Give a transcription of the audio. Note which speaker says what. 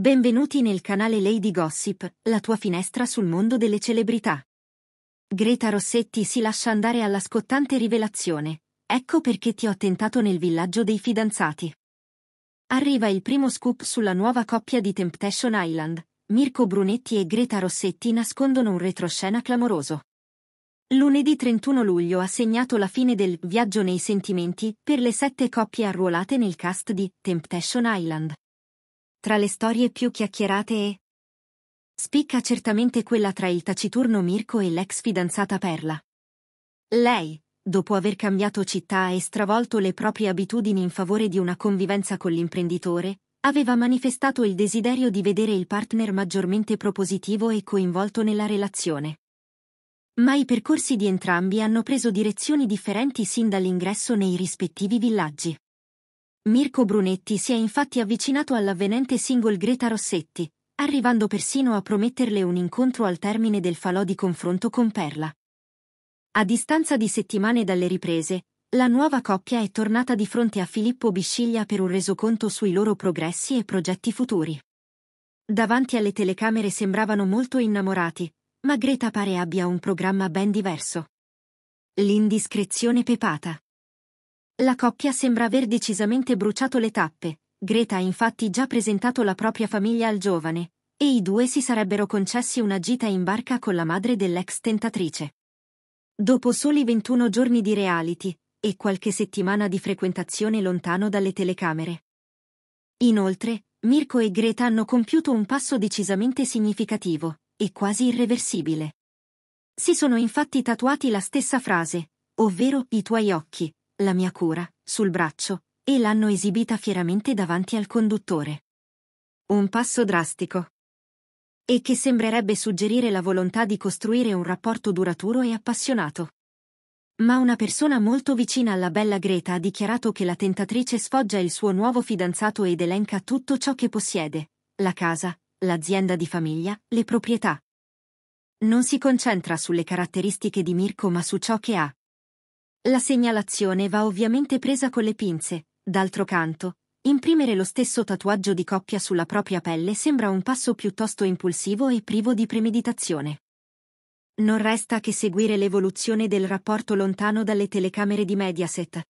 Speaker 1: Benvenuti nel canale Lady Gossip, la tua finestra sul mondo delle celebrità. Greta Rossetti si lascia andare alla scottante rivelazione. Ecco perché ti ho tentato nel villaggio dei fidanzati. Arriva il primo scoop sulla nuova coppia di Temptation Island. Mirko Brunetti e Greta Rossetti nascondono un retroscena clamoroso. Lunedì 31 luglio ha segnato la fine del viaggio nei sentimenti per le sette coppie arruolate nel cast di Temptation Island. Tra le storie più chiacchierate e... Spicca certamente quella tra il taciturno Mirko e l'ex fidanzata Perla. Lei, dopo aver cambiato città e stravolto le proprie abitudini in favore di una convivenza con l'imprenditore, aveva manifestato il desiderio di vedere il partner maggiormente propositivo e coinvolto nella relazione. Ma i percorsi di entrambi hanno preso direzioni differenti sin dall'ingresso nei rispettivi villaggi. Mirko Brunetti si è infatti avvicinato all'avvenente single Greta Rossetti, arrivando persino a prometterle un incontro al termine del falò di confronto con Perla. A distanza di settimane dalle riprese, la nuova coppia è tornata di fronte a Filippo Bisciglia per un resoconto sui loro progressi e progetti futuri. Davanti alle telecamere sembravano molto innamorati, ma Greta pare abbia un programma ben diverso. L'indiscrezione pepata. La coppia sembra aver decisamente bruciato le tappe. Greta ha infatti già presentato la propria famiglia al giovane, e i due si sarebbero concessi una gita in barca con la madre dell'ex tentatrice. Dopo soli 21 giorni di reality, e qualche settimana di frequentazione lontano dalle telecamere. Inoltre, Mirko e Greta hanno compiuto un passo decisamente significativo, e quasi irreversibile. Si sono infatti tatuati la stessa frase, ovvero i tuoi occhi, la mia cura, sul braccio, e l'hanno esibita fieramente davanti al conduttore. Un passo drastico. E che sembrerebbe suggerire la volontà di costruire un rapporto duraturo e appassionato. Ma una persona molto vicina alla bella Greta ha dichiarato che la tentatrice sfoggia il suo nuovo fidanzato ed elenca tutto ciò che possiede, la casa, l'azienda di famiglia, le proprietà. Non si concentra sulle caratteristiche di Mirko ma su ciò che ha, la segnalazione va ovviamente presa con le pinze, d'altro canto, imprimere lo stesso tatuaggio di coppia sulla propria pelle sembra un passo piuttosto impulsivo e privo di premeditazione. Non resta che seguire l'evoluzione del rapporto lontano dalle telecamere di Mediaset,